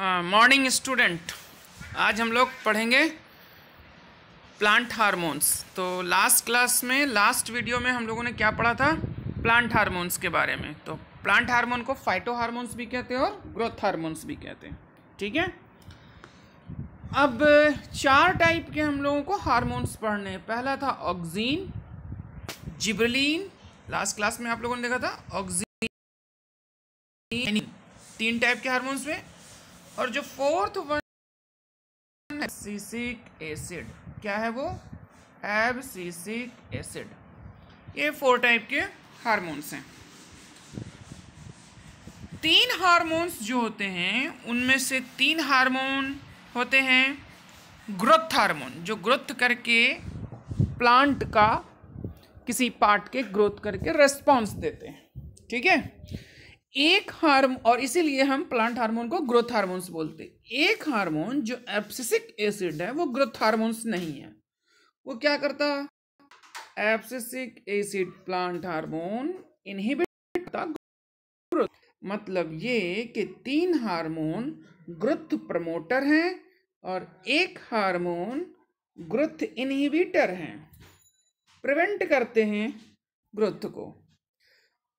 Morning student आज हम लोग पढ़ेंगे प्लांट हार्मोन्स तो लास्ट क्लास में लास्ट वीडियो में हम लोगों ने क्या पढ़ा था प्लांट हार्मोन्स के बारे में तो प्लांट हार्मोन को फाइटो हार्मोन्स भी कहते हैं और ग्रोथ हार्मोन्स भी कहते हैं ठीक है अब चार टाइप के हम लोगों को हार्मोन्स पढ़ने पहला था ऑक्जीन जिब्रलिन लास्ट क्लास में आप लोगों ने देखा था ऑक्जीन तीन टाइप के हार्मोन्स में और जो फोर्थ वन सीसिक एसिड क्या है वो एबसीसिक एसिड ये फोर टाइप के हार्मोन्स हैं तीन हार्मोन्स जो होते हैं उनमें से तीन हार्मोन होते हैं ग्रोथ हार्मोन जो ग्रोथ करके प्लांट का किसी पार्ट के ग्रोथ करके रेस्पॉन्स देते हैं ठीक है एक हार्म और इसीलिए हम प्लांट हार्मोन को ग्रोथ हार्मोन्स बोलते एक हार्मोन जो एप्सिसिक एसिड है वो ग्रोथ हार्मोन्स नहीं है वो क्या करता abscisic acid plant hormone inhibit growth मतलब ये कि तीन हार्मोन ग्रोथ प्रमोटर हैं और एक हार्मोन ग्रोथ इनहिबिटर हैं प्रिवेंट करते हैं ग्रोथ को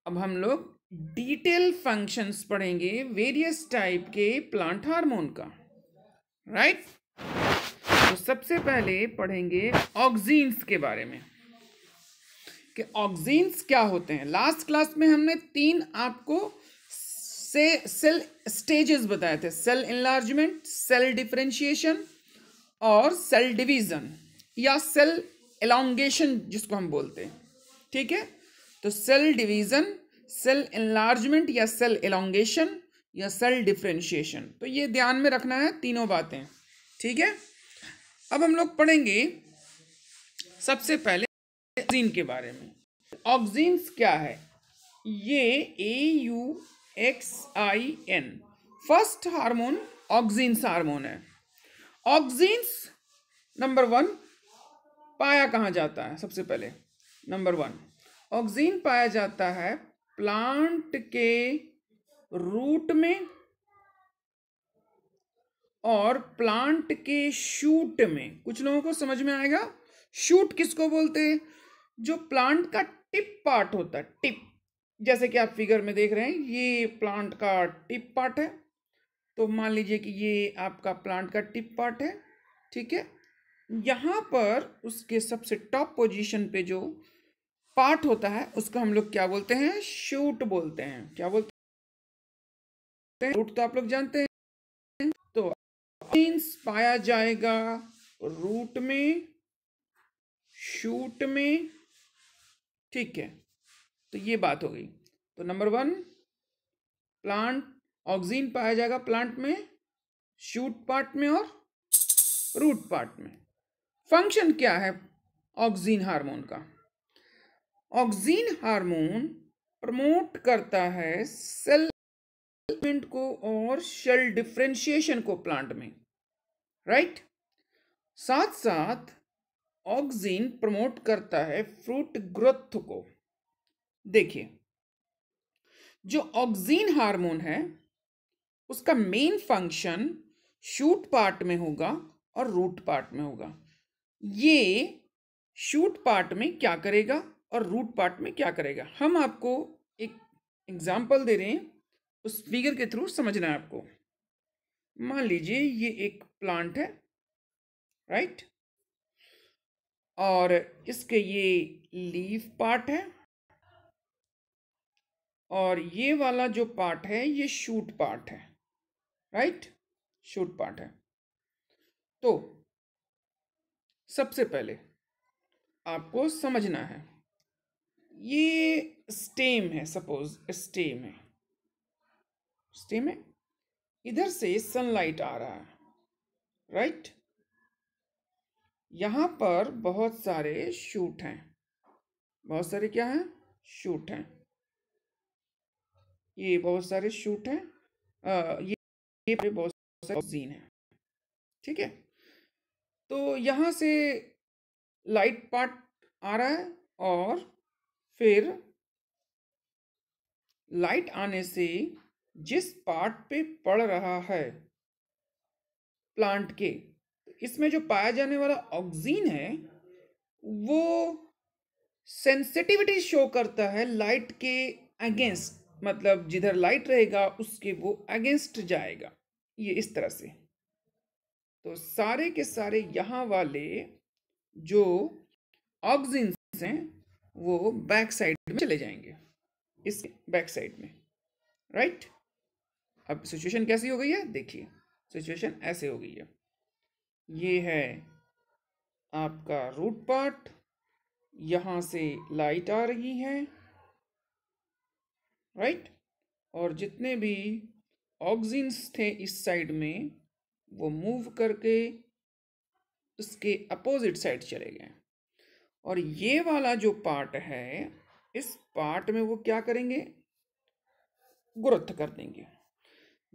अब हम लोग डिटेल फंक्शंस पढ़ेंगे वेरियस टाइप के प्लांट हार्मोन का राइट तो सबसे पहले पढ़ेंगे ऑक्सीन्स के बारे में कि ऑक्सीन्स क्या होते हैं लास्ट क्लास में हमने तीन आपको से सेल स्टेजेस बताए थे सेल इन्लार्जमेंट सेल डिफ्रेंशिएशन और सेल डिवीज़न या सेल एलोंगेशन जिसको हम बोलते हैं ठीक है तो सेल डिवीज़न सेल इन्लार्जमेंट या सेल एलोंगेशन या सेल डिफ्रेंशिएशन तो ये ध्यान में रखना है तीनों बातें ठीक है अब हम लोग पढ़ेंगे सबसे पहले ऑक्सीन के बारे में ऑक्सीन्स क्या है ये A U X I N first hormone auxins hormone है ऑक्सीन्स नंबर वन पाया कहाँ जाता है सबसे पहले नंबर वन ऑक्सीन पाया जाता है प्लांट के रूट में और प्लांट के शूट में कुछ लोगों को समझ में आएगा शूट किसको बोलते हैं जो प्लांट का टिप पार्ट होता है टिप जैसे कि आप फिगर में देख रहे हैं ये प्लांट का टिप पार्ट है तो मान लीजिए कि ये आपका प्लांट का टिप पार्ट है ठीक है यहाँ पर उसके सबसे टॉप पोजीशन पे जो पार्ट होता है उसको हम लोग क्या बोलते हैं शूट बोलते हैं क्या बोलते हैं रूट तो आप लोग जानते हैं तो मीन्स पाया जाएगा रूट में शूट में ठीक है तो ये बात हो गई तो नंबर वन प्लांट ऑक्सीजन पाया जाएगा प्लांट में शूट पार्ट में और रूट पार्ट में फंक्शन क्या है ऑक्सीजन हार्मोन का ऑक्सीन हार्मोन प्रमोट करता है सेल को और शेल डिफ्रेंशिएशन को प्लांट में राइट right? साथ साथ ऑक्सीन प्रमोट करता है फ्रूट ग्रोथ को देखिए जो ऑक्सीन हार्मोन है उसका मेन फंक्शन शूट पार्ट में होगा और रूट पार्ट में होगा ये शूट पार्ट में क्या करेगा और रूट पार्ट में क्या करेगा हम आपको एक एग्जाम्पल दे रहे हैं उस फिगर के थ्रू समझना है आपको मान लीजिए ये एक प्लांट है राइट और इसके ये लीफ पार्ट है और ये वाला जो पार्ट है ये शूट पार्ट है राइट शूट पार्ट है तो सबसे पहले आपको समझना है ये स्टेम है सपोज स्टेम है स्टेम है इधर से सनलाइट आ रहा है राइट right? पर बहुत सारे शूट हैं बहुत सारे क्या हैं शूट हैं ये बहुत सारे शूट हैं ये ये बहुत सारे जीन है ठीक है तो यहां से लाइट पार्ट आ रहा है और फिर लाइट आने से जिस पार्ट पे पड़ रहा है प्लांट के तो इसमें जो पाया जाने वाला ऑक्सीजन है वो सेंसिटिविटी शो करता है लाइट के अगेंस्ट मतलब जिधर लाइट रहेगा उसके वो अगेंस्ट जाएगा ये इस तरह से तो सारे के सारे यहाँ वाले जो ऑक्सीजन हैं वो बैक साइड में चले जाएंगे इस बैक साइड में राइट अब सिचुएशन कैसी हो गई है देखिए सिचुएशन ऐसे हो गई है ये है आपका रूट पार्ट यहाँ से लाइट आ रही है राइट और जितने भी ऑक्सीन्स थे इस साइड में वो मूव करके उसके अपोजिट साइड चले गए और ये वाला जो पार्ट है इस पार्ट में वो क्या करेंगे ग्रोथ कर देंगे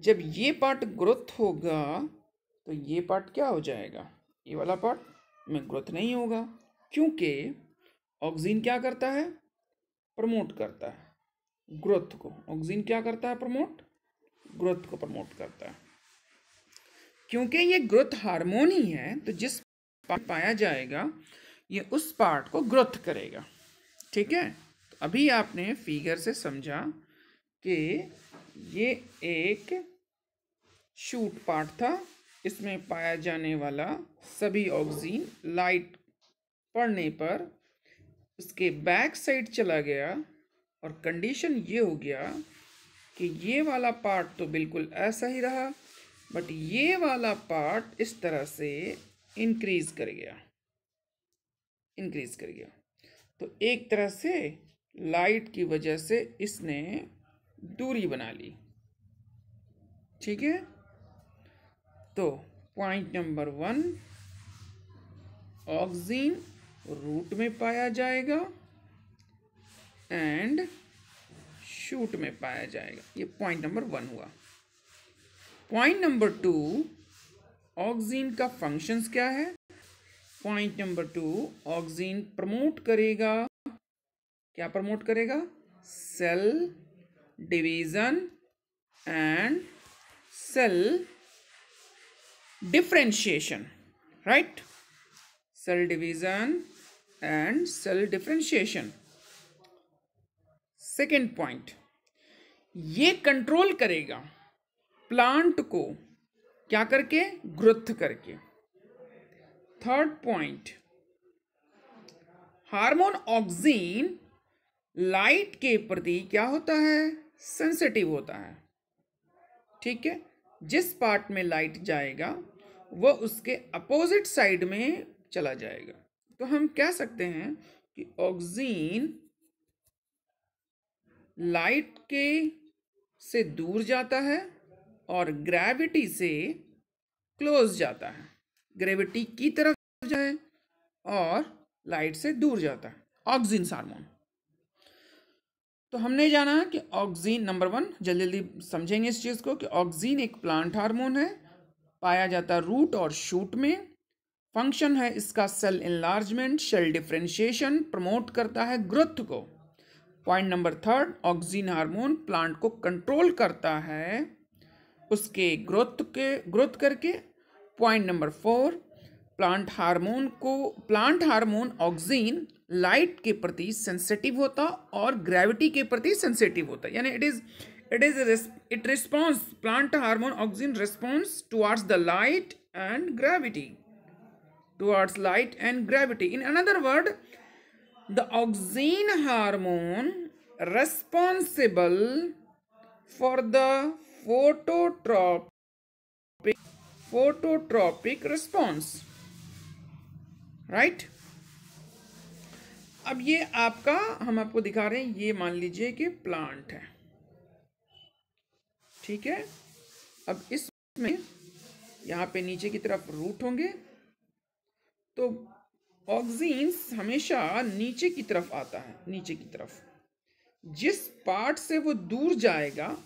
जब ये पार्ट ग्रोथ होगा तो ये पार्ट क्या हो जाएगा ये वाला पार्ट में ग्रोथ नहीं होगा क्योंकि ऑक्सीजन क्या करता है प्रमोट करता है ग्रोथ को ऑक्सीजन क्या करता है प्रमोट ग्रोथ को प्रमोट करता है क्योंकि ये ग्रोथ हार्मोन ही है तो जिस पाया जाएगा ये उस पार्ट को ग्रोथ करेगा ठीक है तो अभी आपने फिगर से समझा कि ये एक शूट पार्ट था इसमें पाया जाने वाला सभी ऑक्सीजन लाइट पड़ने पर उसके बैक साइड चला गया और कंडीशन ये हो गया कि ये वाला पार्ट तो बिल्कुल ऐसा ही रहा बट ये वाला पार्ट इस तरह से इंक्रीज कर गया इंक्रीज कर गया तो एक तरह से लाइट की वजह से इसने दूरी बना ली ठीक है तो point number one oxygen root में पाया जाएगा एंड शूट में पाया जाएगा ये पॉइंट नंबर वन हुआ पॉइंट नंबर टू ऑक्सीजन का फंक्शंस क्या है point number two oxygen promote करेगा क्या प्रमोट करेगा cell division and cell differentiation right cell division and cell differentiation second point ये कंट्रोल करेगा प्लांट को क्या करके ग्रोथ करके third point hormone auxin light के प्रति क्या होता है सेंसिटिव होता है ठीक है जिस पार्ट में लाइट जाएगा वह उसके अपोजिट साइड में चला जाएगा तो हम कह सकते हैं कि ऑक्सीन लाइट के से दूर जाता है और ग्रेविटी से क्लोज जाता है ग्रेविटी की तरफ जाए और लाइट से दूर जाता है ऑक्सीजन हारमोन तो हमने जाना कि ऑक्सीजन नंबर वन जल्दी जल्दी समझेंगे इस चीज़ को कि ऑक्सीजन एक प्लांट हार्मोन है पाया जाता है रूट और शूट में फंक्शन है इसका cell enlargement cell differentiation promote करता है ग्रोथ को point number third oxygen hormone plant को कंट्रोल करता है उसके ग्रोथ के ग्रोथ करके point number four plant hormone को प्लांट हार्मोन ऑक्सीन लाइट के प्रति सेंसिटिव होता और ग्रेविटी के प्रति सेंसिटिव होता यानी it is it is it response plant hormone auxin response towards the light and gravity towards light and gravity in another word the auxin hormone responsible for the phototrop phototropic response right अब ये आपका हम आपको दिखा रहे हैं ये मान लीजिए कि प्लांट है ठीक है अब इसमें यहाँ पे नीचे की तरफ रूट होंगे तो ऑक्सीन्स हमेशा नीचे की तरफ आता है नीचे की तरफ जिस पार्ट से वो दूर जाएगा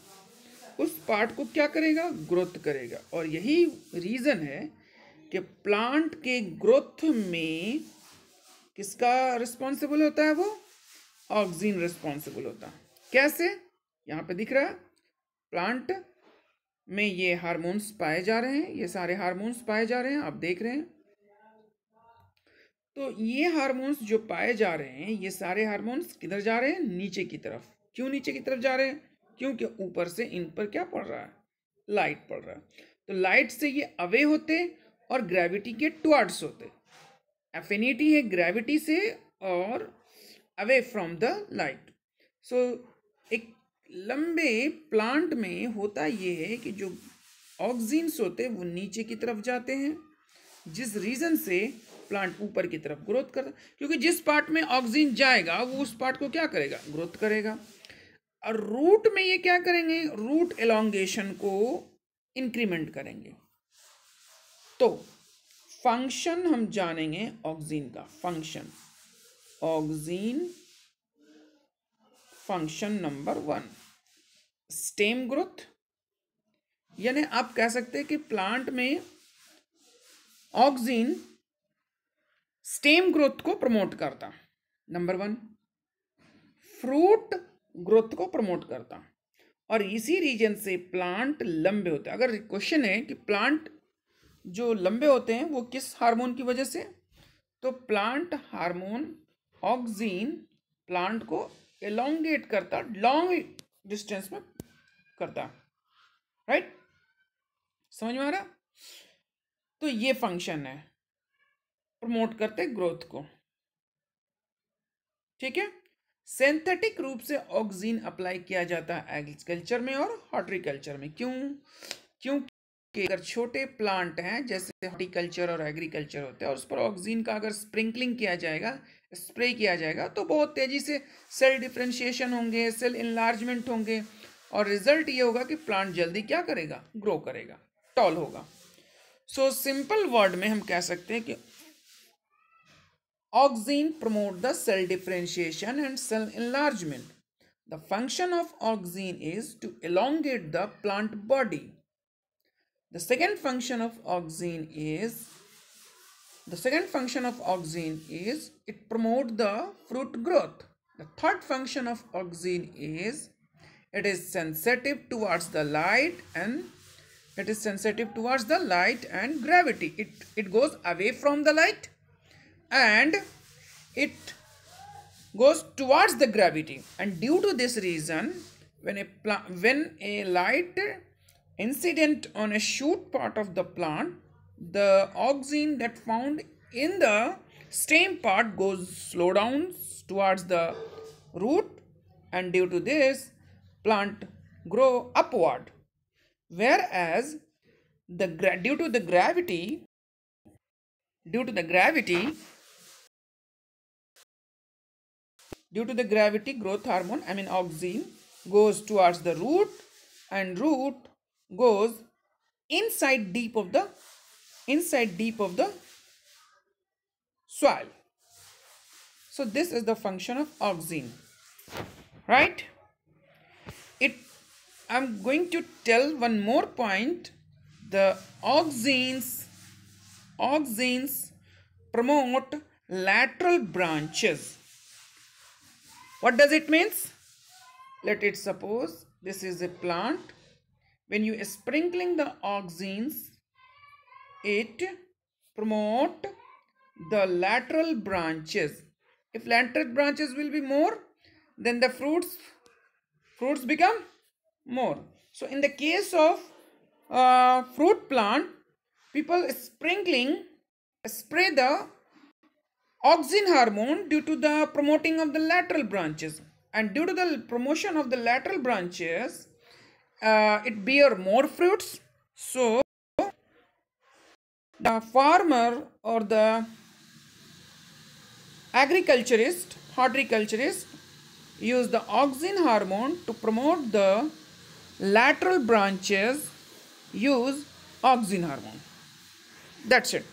उस पार्ट को क्या करेगा ग्रोथ करेगा और यही रीज़न है कि प्लांट के ग्रोथ में किसका रिस्पॉन्सिबल होता है वो ऑक्सीजन रिस्पॉन्सिबल होता है कैसे यहाँ पे दिख रहा है प्लांट में ये हार्मोन्स पाए जा रहे हैं ये सारे हार्मोन्स पाए जा रहे हैं आप देख रहे हैं तो ये हार्मोन्स जो पाए जा रहे हैं ये सारे हार्मोन्स किधर जा रहे हैं नीचे की तरफ क्यों नीचे की तरफ जा रहे हैं क्योंकि ऊपर से इन पर क्या पड़ रहा है लाइट पड़ रहा है तो लाइट से ये अवे होते और ग्रेविटी के टुअर्ड्स होते एफिनिटी है ग्रेविटी से और away from the light so एक लंबे प्लांट में होता ये है कि जो ऑक्सीन्स होते हैं वो नीचे की तरफ जाते हैं जिस रीज़न से प्लांट ऊपर की तरफ ग्रोथ करता क्योंकि जिस पार्ट में ऑक्सीजन जाएगा वो उस पार्ट को क्या करेगा ग्रोथ करेगा और रूट में ये क्या करेंगे रूट एलोंगेशन को इंक्रीमेंट करेंगे तो फंक्शन हम जानेंगे ऑक्जीन का function auxin function number one stem growth यानी आप कह सकते हैं कि प्लांट में ऑक्जीन स्टेम ग्रोथ को प्रमोट करता नंबर वन फ्रूट ग्रोथ को प्रमोट करता और इसी रीजन से प्लांट लंबे होते अगर क्वेश्चन है कि प्लांट जो लंबे होते हैं वो किस हार्मोन की वजह से तो प्लांट हार्मोन ऑक्सीन प्लांट को एलोंगेट करता लॉन्ग डिस्टेंस में करता राइट समझ में आ रहा तो ये फंक्शन है प्रमोट करते ग्रोथ को ठीक है सिंथेटिक रूप से ऑक्सीजन अप्लाई किया जाता है एग्रीकल्चर में और हॉर्टिकल्चर में क्यों क्यों कि अगर छोटे प्लांट हैं जैसे हॉर्टिकल्चर और एग्रीकल्चर होते हैं और उस पर ऑक्सीजन का अगर स्प्रिंकलिंग किया जाएगा स्प्रे किया जाएगा तो बहुत तेज़ी से सेल डिफ्रेंशिएशन होंगे सेल इन्लार्जमेंट होंगे और रिजल्ट ये होगा कि प्लांट जल्दी क्या करेगा ग्रो करेगा टॉल होगा सो सिंपल वर्ड में हम कह सकते हैं कि oxygen promote the cell differentiation and cell enlargement the function of auxin is to elongate the plant body The second function of auxin is the second function of auxin is it promote the fruit growth. The third function of auxin is it is sensitive towards the light and it is sensitive towards the light and gravity. It, it goes away from the light and it goes towards the gravity and due to this reason when a when a light incident on a shoot part of the plant, the auxin that found in the stem part goes slow down towards the root and due to this plant grow upward whereas the due to the gravity due to the gravity due to the gravity growth hormone i mean auxin goes towards the root and root goes inside deep of the inside deep of the soil. So this is the function of auxin, right? It I'm going to tell one more point. The auxins, auxins promote lateral branches. What does it means? Let it suppose this is a plant when you sprinkling the auxins it promote the lateral branches if lateral branches will be more then the fruits fruits become more so in the case of uh, fruit plant people sprinkling spray the auxin hormone due to the promoting of the lateral branches and due to the promotion of the lateral branches uh, it bear more fruits so the farmer or the agriculturist horticulturist use the auxin hormone to promote the lateral branches use auxin hormone that's it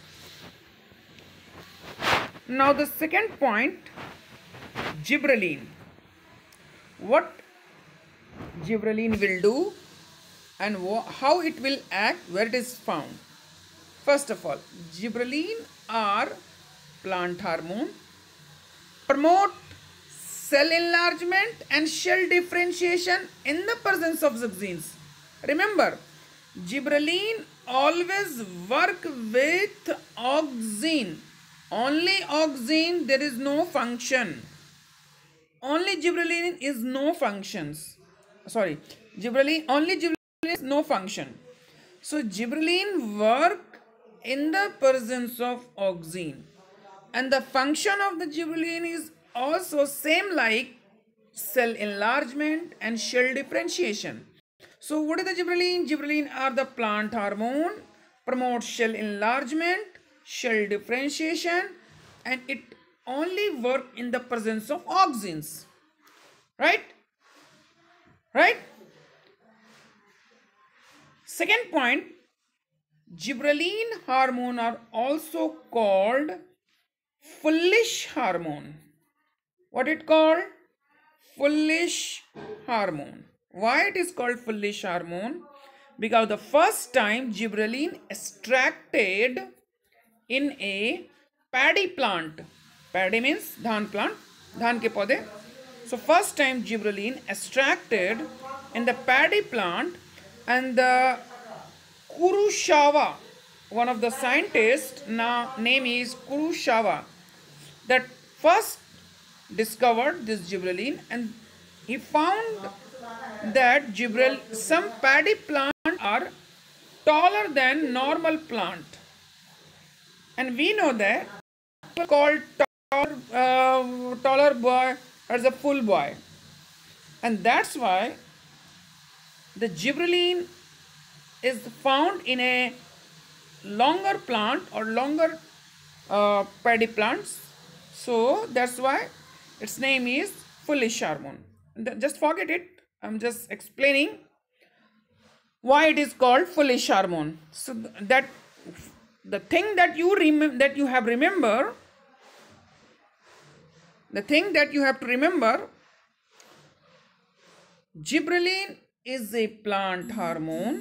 now the second point gibberellin what gibberellin will do and how it will act where it is found. First of all, gibberellin are plant hormone, promote cell enlargement and shell differentiation in the presence of zygzines. Remember, gibberellin always work with auxin. Only auxin, there is no function. Only gibberellin is no functions sorry gibberellin only gibberellin is no function so gibberellin work in the presence of auxin and the function of the gibberellin is also same like cell enlargement and shell differentiation so what is the gibberellin gibberellin are the plant hormone promotes shell enlargement shell differentiation and it only work in the presence of auxins right right second point gibberellin hormone are also called foolish hormone what it called foolish hormone why it is called foolish hormone because the first time gibberellin extracted in a paddy plant paddy means dhan plant dhan ke paude So first time gibberellin extracted in the paddy plant and the Kurushawa, one of the scientists, now name is Kurushawa, that first discovered this gibberellin and he found that gibberell, some paddy plant are taller than normal plant. And we know that called taller, uh, taller boy, as a full boy. And that's why the gibberellin is found in a longer plant or longer uh, paddy plants. So that's why its name is foolish hormone. Just forget it. I'm just explaining why it is called foolish hormone. So that the thing that you remember that you have remember the thing that you have to remember, gibberellin is a plant hormone,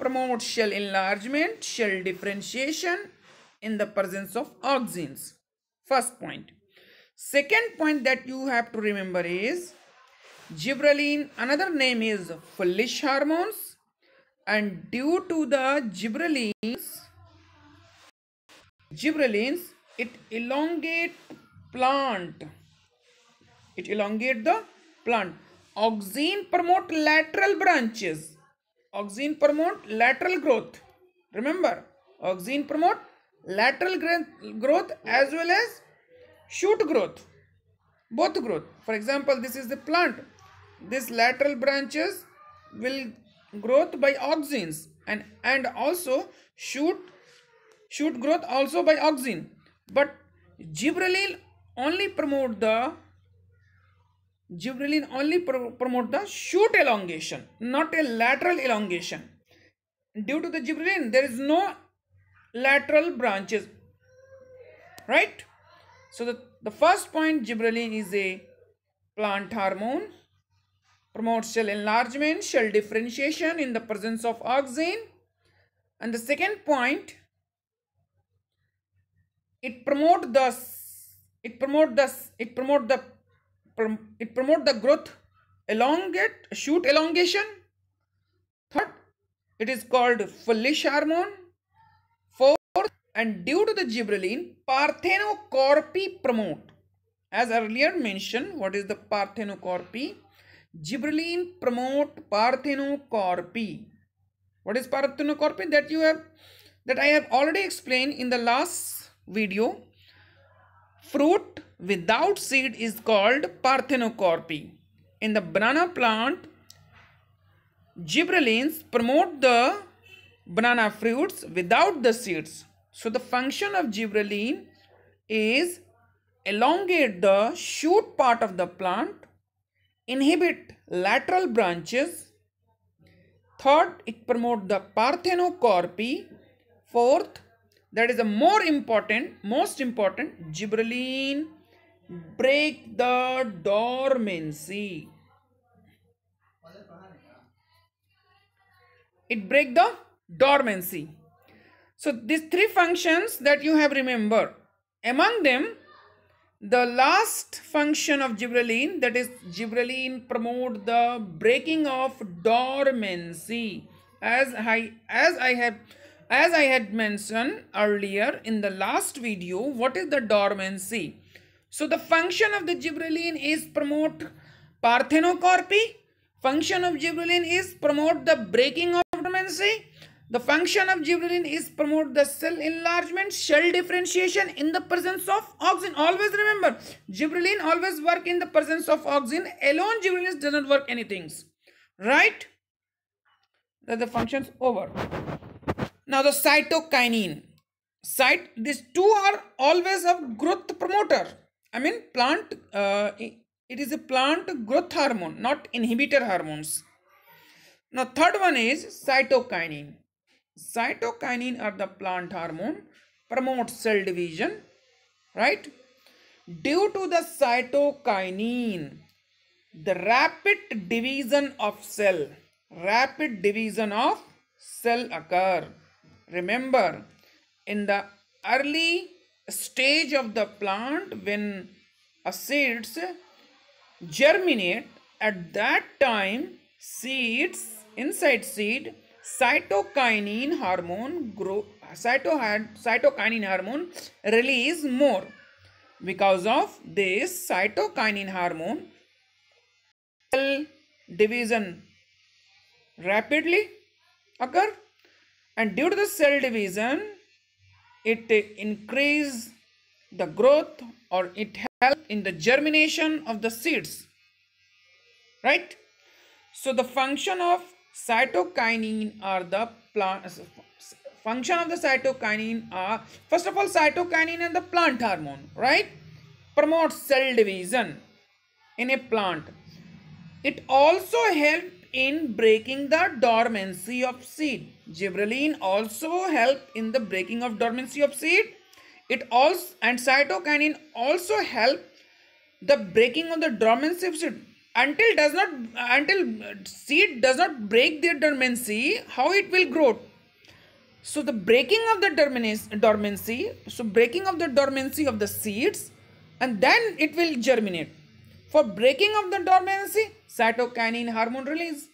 promotes shell enlargement, shell differentiation in the presence of auxins. First point. Second point that you have to remember is gibberellin, another name is foolish hormones and due to the gibberellins, gibberellins, it elongate plant it elongate the plant auxin promote lateral branches auxin promote lateral growth remember auxin promote lateral growth as well as shoot growth both growth for example this is the plant this lateral branches will growth by auxins and and also shoot shoot growth also by auxin but gibberellin only promote the gibberellin only promote the shoot elongation not a lateral elongation due to the gibberellin there is no lateral branches right so the, the first point gibberellin is a plant hormone promotes cell enlargement cell differentiation in the presence of auxin and the second point it promote the it promote the it promote the it promote the growth elongate shoot elongation. Third, it is called follish hormone. Fourth, and due to the gibberellin, parthenocarpie promote. As earlier mentioned, what is the parthenocarpie Gibberellin promote parthenocarpie What is parthenocarpie That you have that I have already explained in the last video Fruit without seed is called parthenocorpi. In the banana plant, gibberellins promote the banana fruits without the seeds. So the function of gibberellin is elongate the shoot part of the plant, inhibit lateral branches. Third, it promotes the parthenocorpi. Fourth, that is a more important most important gibberellin break the dormancy it break the dormancy so these three functions that you have remember among them the last function of gibberellin that is gibberellin promote the breaking of dormancy as i as i have as I had mentioned earlier in the last video, what is the dormancy? So the function of the gibberellin is promote parthenocarpy. Function of gibberellin is promote the breaking of dormancy. The function of gibberellin is promote the cell enlargement, cell differentiation in the presence of auxin. Always remember, gibberellin always work in the presence of auxin. Alone gibberellin does not work anything. Right? That the function's over. Now the cytokinin. Cyt these two are always of growth promoter. I mean plant uh, it is a plant growth hormone, not inhibitor hormones. Now third one is cytokinin. Cytokinin are the plant hormone, promote cell division, right? Due to the cytokinin, the rapid division of cell, rapid division of cell occur. Remember, in the early stage of the plant, when seeds germinate, at that time, seeds, inside seed, cytokinin hormone grow, cyto, cytokinin hormone release more. Because of this cytokinin hormone, cell division rapidly occur and due to the cell division it increase the growth or it help in the germination of the seeds right so the function of cytokinin are the plant function of the cytokinin are first of all cytokinin and the plant hormone right promotes cell division in a plant it also help in breaking the dormancy of seed. Gibberellin also help in the breaking of dormancy of seed. It also and cytokinin also help the breaking of the dormancy of seed until does not until seed does not break their dormancy how it will grow so the breaking of the dormancy so breaking of the dormancy of the seeds and then it will germinate for breaking of the dormancy Cytokinin hormone release.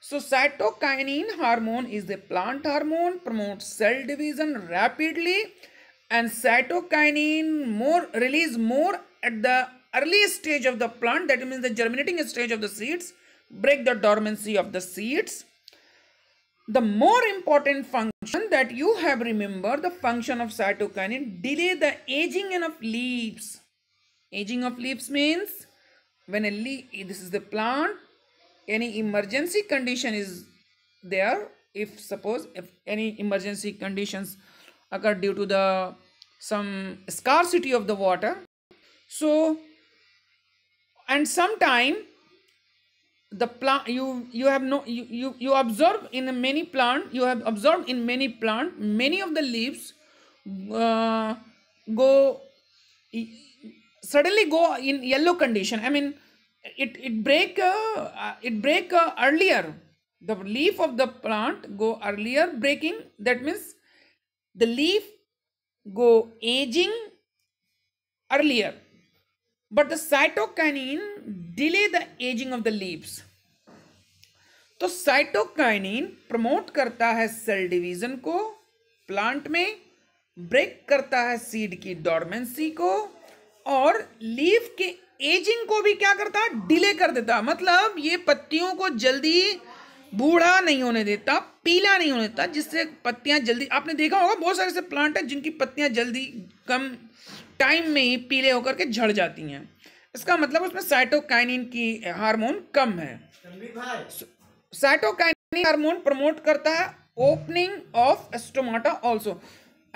So cytokinin hormone is the plant hormone, promotes cell division rapidly and cytokinin more release more at the early stage of the plant that means the germinating stage of the seeds break the dormancy of the seeds the more important function that you have remember the function of cytokinin delay the aging of leaves aging of leaves means when a leaf this is the plant any emergency condition is there if suppose if any emergency conditions occur due to the some scarcity of the water so and sometime the plant you you have no you, you you observe in many plant you have observed in many plant many of the leaves uh, go suddenly go in yellow condition i mean it it break uh, it break uh, earlier the leaf of the plant go earlier breaking that means the leaf go aging earlier but the cytokinin delay the aging of the leaves तो cytokinin promote करता है cell division को plant में break करता है seed की dormancy को और लीफ के एजिंग को भी क्या करता डिले कर देता मतलब ये पत्तियों को जल्दी बूढ़ा नहीं होने देता पीला नहीं होने देता जिससे पत्तियां जल्दी आपने देखा होगा बहुत सारे ऐसे प्लांट हैं जिनकी पत्तियां जल्दी कम टाइम में ही पीले होकर के झड़ जाती हैं इसका मतलब उसमें साइटोकाइनिन की हार्मोन कम है साइटोकाइनिन हार्मोन प्रमोट करता है opening of stomata also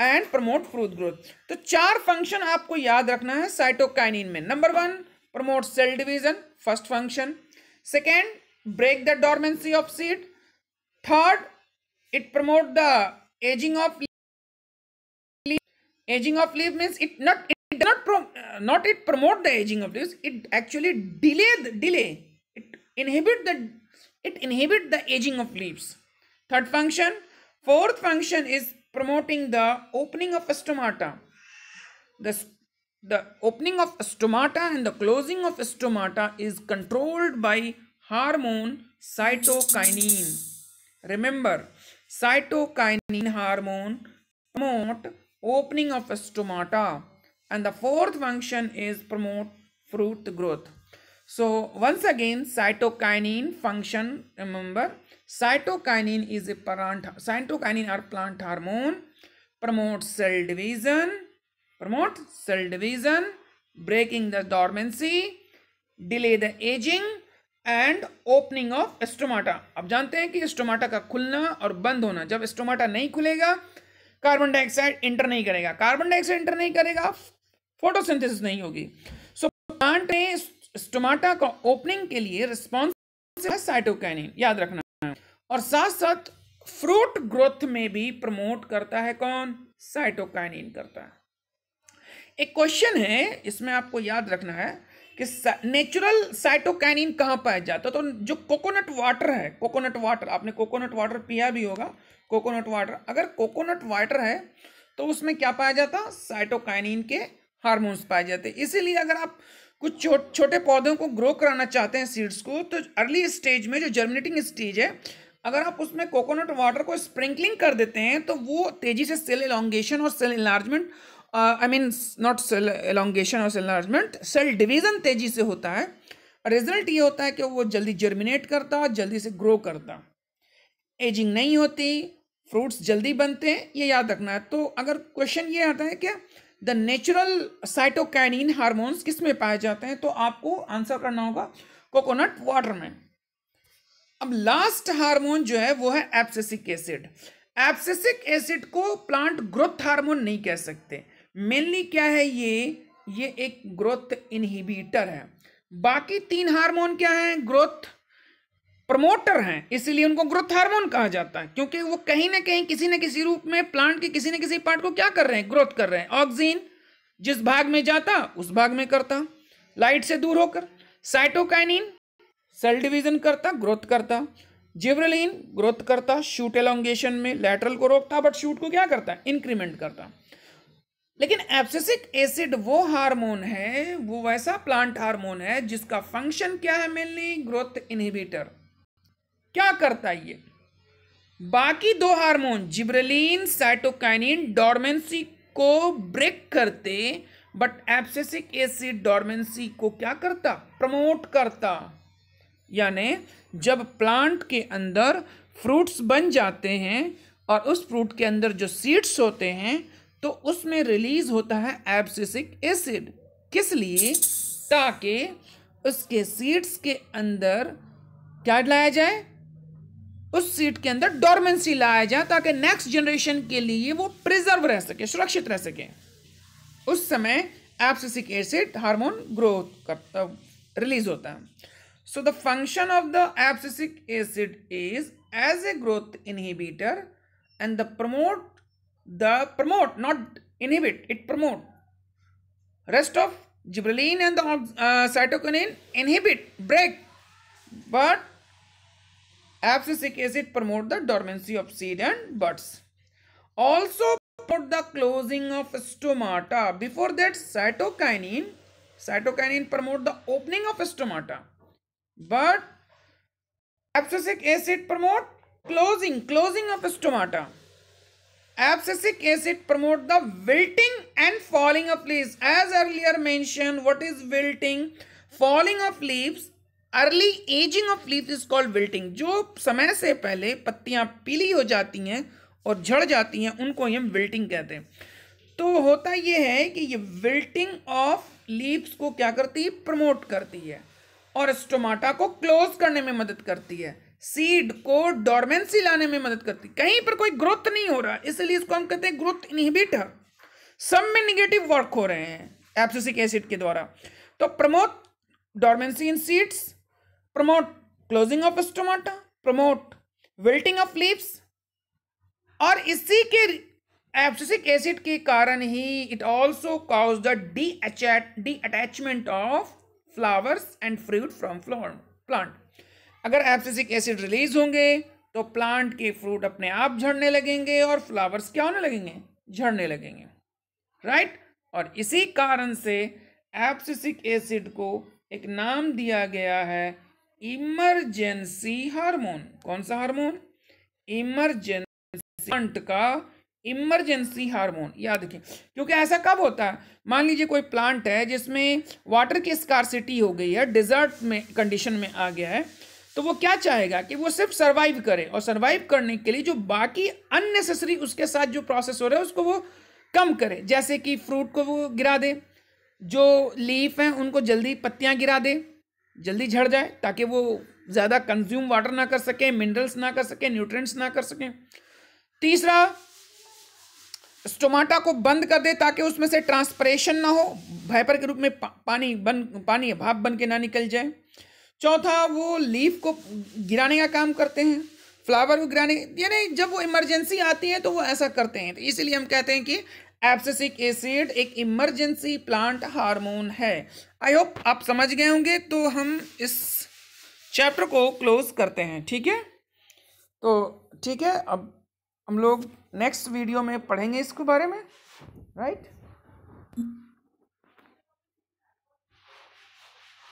and promote fruit growth तो चार फंक्शन आपको याद रखना है साइटोकाइनिन में number one promote cell division first function second break the dormancy of seed third it promote the aging of aging of leave means it not it not not it promote the aging of leave it actually delay delay it inhibit the it inhibit the aging of leaves third function fourth function is promoting the opening of stomata. The, the opening of stomata and the closing of stomata is controlled by hormone cytokinin. Remember, cytokinin hormone promote opening of stomata and the fourth function is promote fruit growth. So once again cytokinin function remember cytokinin is a plant cytokinin are plant hormone promote cell division promote cell division breaking the dormancy delay the aging and opening of stomata अब जानते हैं कि stomata का खुलना और बंद होना जब stomata नहीं खुलेगा कार्बन डाइऑक्साइड इंटर नहीं करेगा कार्बन डाइऑक्साइड इंटर नहीं करेगा फोटोसिंथेसिस नहीं होगी सो so, प्लांट ने स्टोमाटा का ओपनिंग के लिए रिस्पॉन्स साइटोकैनिन याद रखना और साथ साथ फ्रूट ग्रोथ में भी प्रमोट करता है कौन साइटोकैनिन करता है एक क्वेश्चन है इसमें आपको याद रखना है कि नेचुरल साइटोकैनिन कहाँ पाया जाता है तो जो कोकोनट वाटर है कोकोनट वाटर आपने कोकोनट वाटर पिया भी होगा कोकोनट वाटर अगर कोकोनट वाटर है तो उसमें क्या पाया जाता साइटोकाइनिन के हार्मोन्स पाए जाते इसीलिए अगर आप कुछ छोट छोटे पौधों को ग्रो कराना चाहते हैं सीड्स को तो अर्ली स्टेज में जो जर्मिनेटिंग स्टेज है अगर आप उसमें कोकोनट वाटर को स्प्रिंकलिंग कर देते हैं तो वो तेज़ी से सेल एलोंगेशन और cell enlargement I mean not cell elongation और सेल इलार्जमेंट सेल डिवीज़न तेज़ी से होता है रिजल्ट ये होता है कि वो जल्दी जर्मिनेट करता और जल्दी से ग्रो करता एजिंग नहीं होती फ्रूट्स जल्दी बनते हैं ये याद रखना है तो अगर क्वेश्चन ये आता है कि द नेचुरल साइटोकैनिन हारमोन्स किस में पाए जाते हैं तो आपको आंसर करना होगा कोकोनट वाटर में अब लास्ट हार्मोन जो है वो है एप्सिक एसिड एप्सिक एसिड को प्लांट ग्रोथ हार्मोन नहीं कह सकते मेनली क्या है ये ये एक ग्रोथ इनहिबिटर है बाकी तीन हार्मोन क्या है ग्रोथ प्रमोटर हैं इसीलिए उनको ग्रोथ हार्मोन कहा जाता है क्योंकि वो कहीं ना कहीं किसी न किसी रूप में प्लांट के किसी न किसी पार्ट को क्या कर रहे हैं ग्रोथ कर रहे हैं ऑक्सीजन जिस भाग में जाता उस भाग में करता लाइट से दूर होकर साइटोकाइनिन सेल डिवीजन करता ग्रोथ करता जिब्रेलिन ग्रोथ करता शूट एलोंगेशन में लैटरल को रोकता बट शूट को क्या करता है इंक्रीमेंट करता लेकिन एब्सेसिक एसिड वो हार्मोन है वो वैसा प्लांट हार्मोन है जिसका फंक्शन क्या है मेनली ग्रोथ इनहिबिटर क्या करता है ये बाकी दो हार्मोन जिब्रेलिन साइटोकाइनिन डोरमेंसी को ब्रेक करते बट एब्सेसिक एसिड डोरमेंसी को क्या करता प्रमोट करता यानी जब प्लांट के अंदर फ्रूट्स बन जाते हैं और उस फ्रूट के अंदर जो सीड्स होते हैं तो उसमें रिलीज होता है एब्सिसिक एसिड किस लिए ताकि उसके सीड्स के अंदर क्या लाया जाए उस सीट के अंदर डोरमेंसी लाया जाए ताकि नेक्स्ट जनरेशन के लिए वो प्रिजर्व रह सके सुरक्षित रह सके उस समय एप्सिसिक एसिड हार्मोन ग्रोथ करता रिलीज होता है so the function of the abscisic acid is as a growth inhibitor and the promote the promote not inhibit it promote rest of gibberellin and cytokinin inhibit break but Abscisic acid promote the dormancy of seed and buds. Also promote the closing of stomata. Before that cytokinin, cytokinin promote the opening of stomata. But abscisic acid promote closing, closing of stomata. Abscisic acid promote the wilting and falling of leaves. As earlier mentioned, what is wilting? Falling of leaves early aging of leaf is called wilting जो समय से पहले पत्तियां पीली हो जाती हैं और झड़ जाती हैं उनको हम विल्टिंग कहते हैं तो होता यह है कि ये विल्टिंग ऑफ लीव्स को क्या करती है प्रमोट करती है और स्टोमाटा को क्लोज करने में मदद करती है सीड को डॉर्मेंसी लाने में मदद करती है कहीं पर कोई ग्रोथ नहीं हो रहा इसलिए इसको हम कहते हैं ग्रोथ इनहिबिटर सब में निगेटिव वर्क हो रहे हैं एप्सिसिक एसिड के द्वारा तो promote dormancy in seeds promote closing of stomata promote wilting of leaves और इसी के एब्सिसिक एसिड के कारण ही it also cause the de de attachment of flowers and fruit from floor plant अगर एब्सिसिक एसिड रिलीज होंगे तो plant के फ्रूट अपने आप झड़ने लगेंगे और फ्लावर्स क्या होने लगेंगे झड़ने लगेंगे राइट right? और इसी कारण से एब्सिसिक एसिड को एक नाम दिया गया है इमरजेंसी हार्मोन कौन सा हार्मोन इमरजेंसी अंट का इमरजेंसी हार्मोन याद रखें क्योंकि ऐसा कब होता है मान लीजिए कोई प्लांट है जिसमें वाटर की स्कारसिटी हो गई है डिजर्ट में कंडीशन में आ गया है तो वो क्या चाहेगा कि वो सिर्फ सर्वाइव करे और सर्वाइव करने के लिए जो बाकी अननेसेसरी उसके साथ जो प्रोसेस हो रहा है उसको वो कम करे जैसे कि फ्रूट को वो गिरा दे जो लीफ हैं उनको जल्दी पत्तियां गिरा दे जल्दी झड़ जाए ताकि वो ज़्यादा कंज्यूम वाटर ना कर सकें मिनरल्स ना कर सकें न्यूट्रिएंट्स ना कर सकें तीसरा स्टोमाटा को बंद कर दे ताकि उसमें से ट्रांसपरेशन ना हो भाइपर के रूप में पा, पानी बन पानी भाप बन के ना निकल जाए चौथा वो लीफ को गिराने का काम करते हैं फ्लावर को गिराने यानी जब वो इमरजेंसी आती है तो वो ऐसा करते हैं तो इसीलिए हम कहते हैं कि एप्सिक एसिड एक इमरजेंसी प्लांट हार्मोन है आई होप आप समझ गए होंगे तो हम इस चैप्टर को क्लोज करते हैं ठीक है तो ठीक है अब हम लोग नेक्स्ट वीडियो में पढ़ेंगे इसके बारे में राइट right?